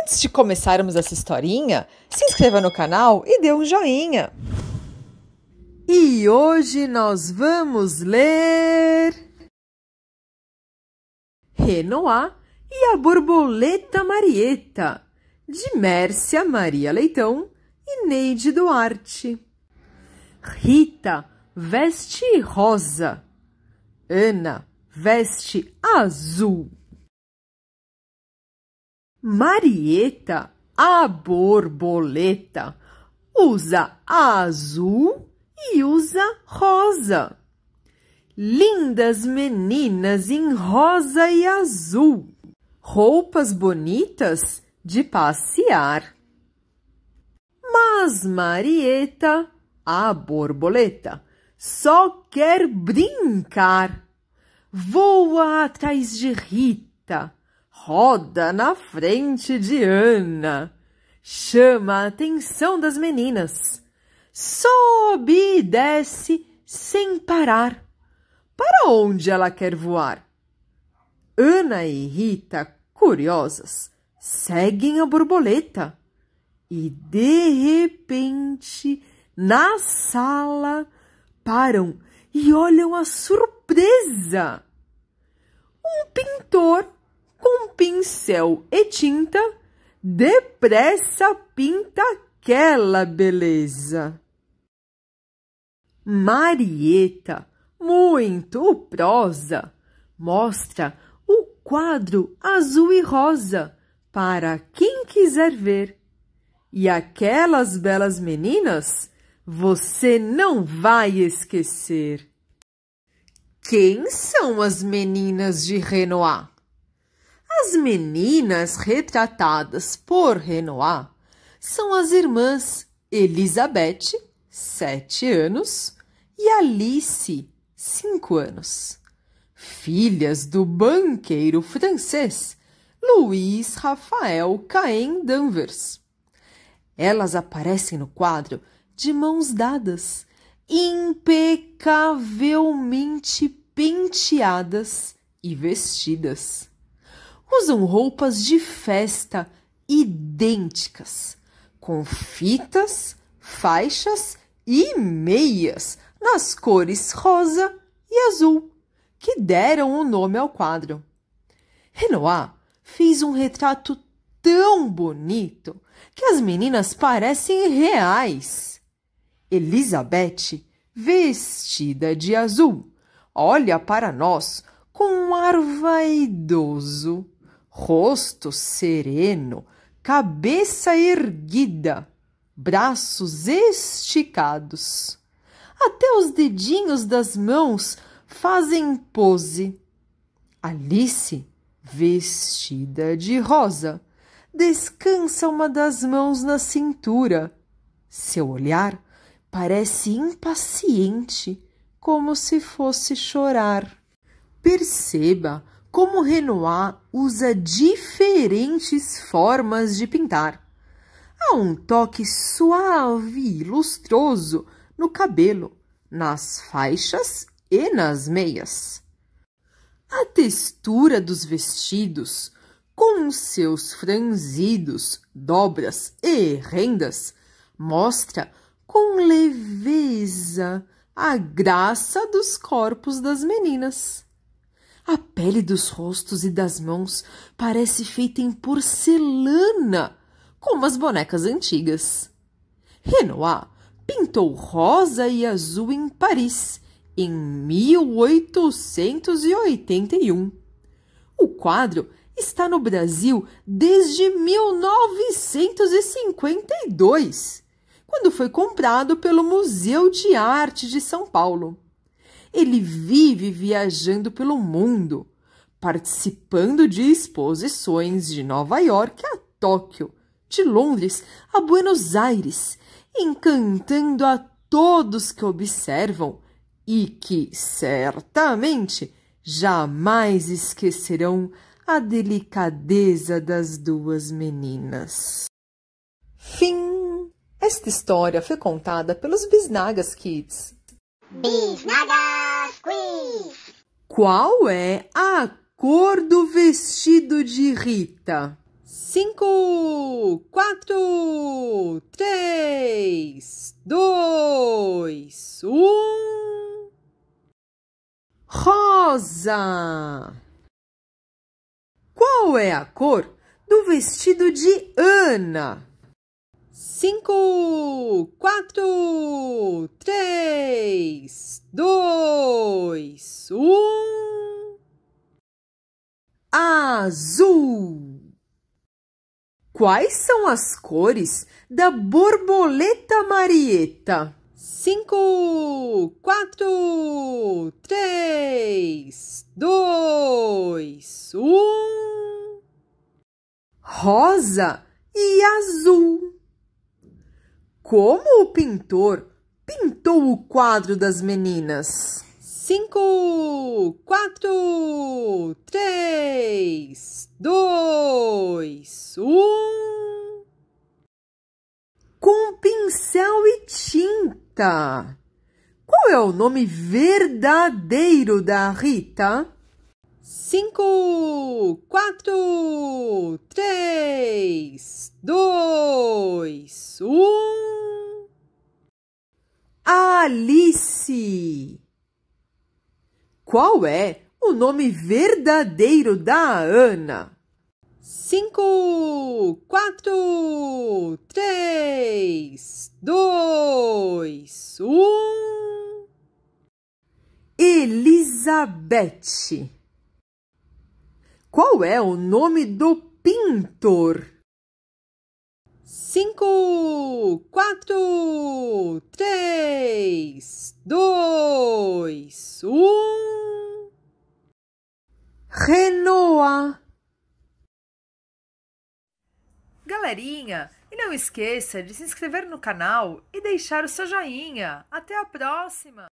Antes de começarmos essa historinha, se inscreva no canal e dê um joinha. E hoje nós vamos ler Renoir e a Borboleta Marieta, de Mércia Maria Leitão e Neide Duarte. Rita veste rosa, Ana veste azul. Marieta, a borboleta, usa azul e usa rosa. Lindas meninas em rosa e azul, roupas bonitas de passear. Mas Marieta, a borboleta, só quer brincar. Voa atrás de Rita roda na frente de Ana. Chama a atenção das meninas. Sobe e desce sem parar. Para onde ela quer voar? Ana e Rita, curiosas, seguem a borboleta. E de repente, na sala, param e olham a surpresa. Um pintor com pincel e tinta, depressa pinta aquela beleza. Marieta, muito prosa, mostra o quadro azul e rosa para quem quiser ver. E aquelas belas meninas você não vai esquecer. Quem são as meninas de Renoir? As meninas retratadas por Renoir são as irmãs Elizabeth, 7 anos, e Alice, 5 anos, filhas do banqueiro francês Louis Rafael Caen Danvers. Elas aparecem no quadro de mãos dadas, impecavelmente penteadas e vestidas usam roupas de festa idênticas, com fitas, faixas e meias nas cores rosa e azul, que deram o nome ao quadro. Renoir fez um retrato tão bonito que as meninas parecem reais. Elizabeth, vestida de azul, olha para nós com um ar vaidoso rosto sereno, cabeça erguida, braços esticados. Até os dedinhos das mãos fazem pose. Alice, vestida de rosa, descansa uma das mãos na cintura. Seu olhar parece impaciente, como se fosse chorar. Perceba como Renoir usa diferentes formas de pintar. Há um toque suave e lustroso no cabelo, nas faixas e nas meias. A textura dos vestidos, com seus franzidos, dobras e rendas, mostra com leveza a graça dos corpos das meninas. A pele dos rostos e das mãos parece feita em porcelana, como as bonecas antigas. Renoir pintou rosa e azul em Paris em 1881. O quadro está no Brasil desde 1952, quando foi comprado pelo Museu de Arte de São Paulo ele vive viajando pelo mundo, participando de exposições de Nova York a Tóquio, de Londres a Buenos Aires, encantando a todos que observam e que certamente jamais esquecerão a delicadeza das duas meninas. Fim! Esta história foi contada pelos Bisnagas Kids. Bisnagas! Qual é a cor do vestido de Rita? Cinco, quatro, três, dois, um. Rosa. Qual é a cor do vestido de Ana? Cinco, quatro, três, dois. azul. Quais são as cores da borboleta Marieta? Cinco, quatro, três, dois, um. Rosa e azul. Como o pintor pintou o quadro das meninas? cinco, quatro, três, dois, um. Com pincel e tinta. Qual é o nome verdadeiro da Rita? Cinco, quatro, três, dois. qual é o nome verdadeiro da Ana? Cinco, quatro, três, dois, um. Elizabeth. Qual é o nome do pintor? cinco, quatro, três, dois, um. Renoa. Galerinha, e não esqueça de se inscrever no canal e deixar o seu joinha. Até a próxima!